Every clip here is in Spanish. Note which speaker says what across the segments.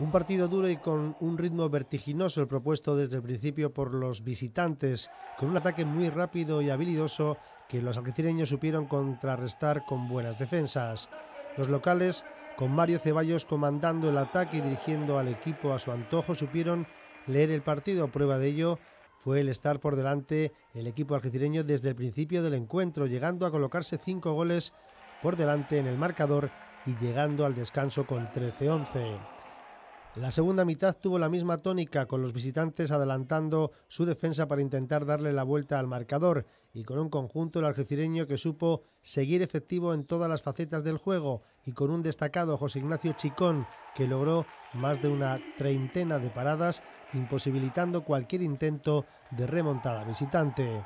Speaker 1: Un partido duro y con un ritmo vertiginoso, el propuesto desde el principio por los visitantes, con un ataque muy rápido y habilidoso que los algecireños supieron contrarrestar con buenas defensas. Los locales, con Mario Ceballos comandando el ataque y dirigiendo al equipo a su antojo, supieron leer el partido. Prueba de ello fue el estar por delante el equipo algecireño desde el principio del encuentro, llegando a colocarse cinco goles por delante en el marcador y llegando al descanso con 13-11. La segunda mitad tuvo la misma tónica, con los visitantes adelantando su defensa para intentar darle la vuelta al marcador y con un conjunto el algecireño que supo seguir efectivo en todas las facetas del juego y con un destacado José Ignacio Chicón que logró más de una treintena de paradas, imposibilitando cualquier intento de remontada visitante.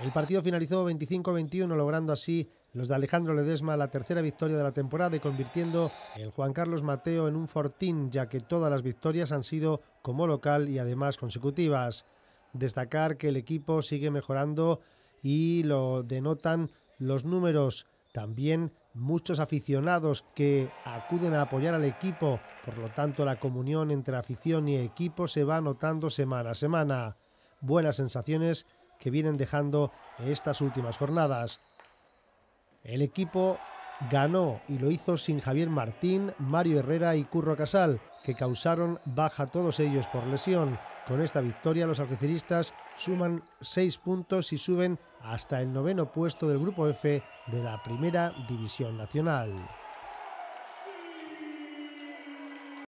Speaker 1: El partido finalizó 25-21, logrando así los de Alejandro Ledesma la tercera victoria de la temporada y convirtiendo el Juan Carlos Mateo en un fortín, ya que todas las victorias han sido como local y además consecutivas. Destacar que el equipo sigue mejorando y lo denotan los números. También muchos aficionados que acuden a apoyar al equipo, por lo tanto la comunión entre afición y equipo se va notando semana a semana. Buenas sensaciones que vienen dejando estas últimas jornadas. El equipo ganó y lo hizo sin Javier Martín, Mario Herrera y Curro Casal, que causaron baja todos ellos por lesión. Con esta victoria los arqueceristas suman seis puntos y suben hasta el noveno puesto del Grupo F de la Primera División Nacional.